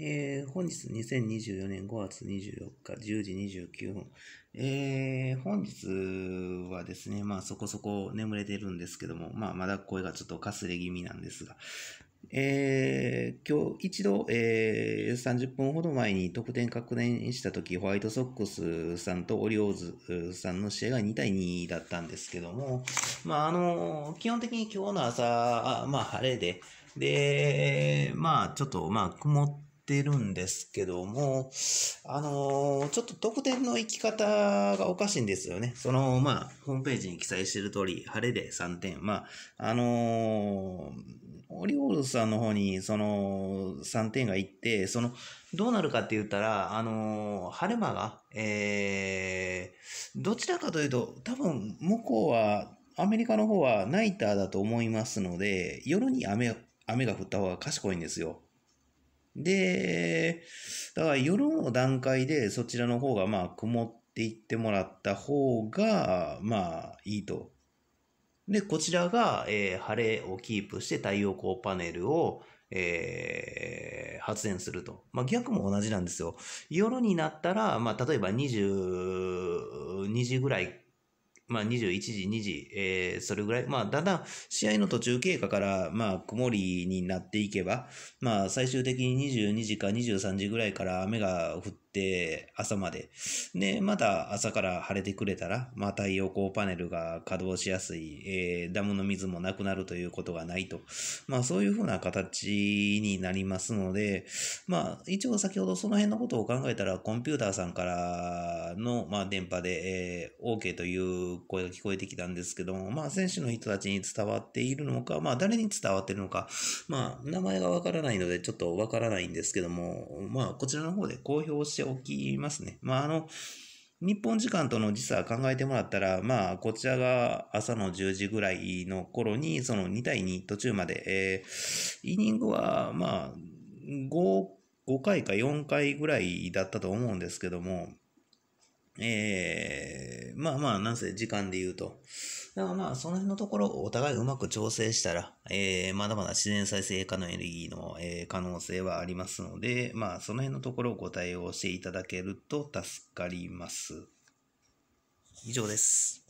えー、本日2024年5月24日10時29分。えー、本日はですね、まあそこそこ眠れてるんですけども、まあまだ声がちょっとかすれ気味なんですが、えー、今日一度、えー、30分ほど前に得点確認したとき、ホワイトソックスさんとオリオーズさんの試合が2対2だったんですけども、まああのー、基本的に今日の朝、あまあ晴れで、で、まあちょっとまあ曇って、ってるんですけども、あのー、ちょっと特典の行き方がおかしいんですよね。その、まあ、ホームページに記載している通り、晴れで3点。まあ、あのー、オリオールズさんの方に、その、3点が行って、その、どうなるかって言ったら、あのー、晴れ間が、えー、どちらかというと、多分、向こうは、アメリカの方はナイターだと思いますので、夜に雨、雨が降った方が賢いんですよ。で、だから夜の段階でそちらの方がまあ曇っていってもらった方がまあいいと。で、こちらが、えー、晴れをキープして太陽光パネルを、えー、発電すると。まあ、逆も同じなんですよ。夜になったら、まあ、例えば20、2時ぐらいまあ21時、2時、えー、それぐらい。まあだんだん試合の途中経過から、まあ曇りになっていけば、まあ最終的に22時か23時ぐらいから雨が降って、て、朝まで。で、また朝から晴れてくれたら、まあ、太陽光パネルが稼働しやすい、えー、ダムの水もなくなるということがないと。まあ、そういうふうな形になりますので、まあ、一応先ほどその辺のことを考えたら、コンピューターさんからの、まあ、電波で、えー、OK という声が聞こえてきたんですけども、まあ、選手の人たちに伝わっているのか、まあ、誰に伝わっているのか、まあ、名前がわからないので、ちょっとわからないんですけども、まあ、こちらの方で公表しておきますね。まあ、あの、日本時間との時差考えてもらったら、まあ、こちらが朝の10時ぐらいの頃に、その2対2途中まで、えー、イニングは、まあ、5、5回か4回ぐらいだったと思うんですけども、えー、まあまあ、なんせ時間で言うと。だからまあ、その辺のところをお互いうまく調整したら、えー、まだまだ自然再生可能エネルギーの、えー、可能性はありますので、まあ、その辺のところをご対応していただけると助かります。以上です。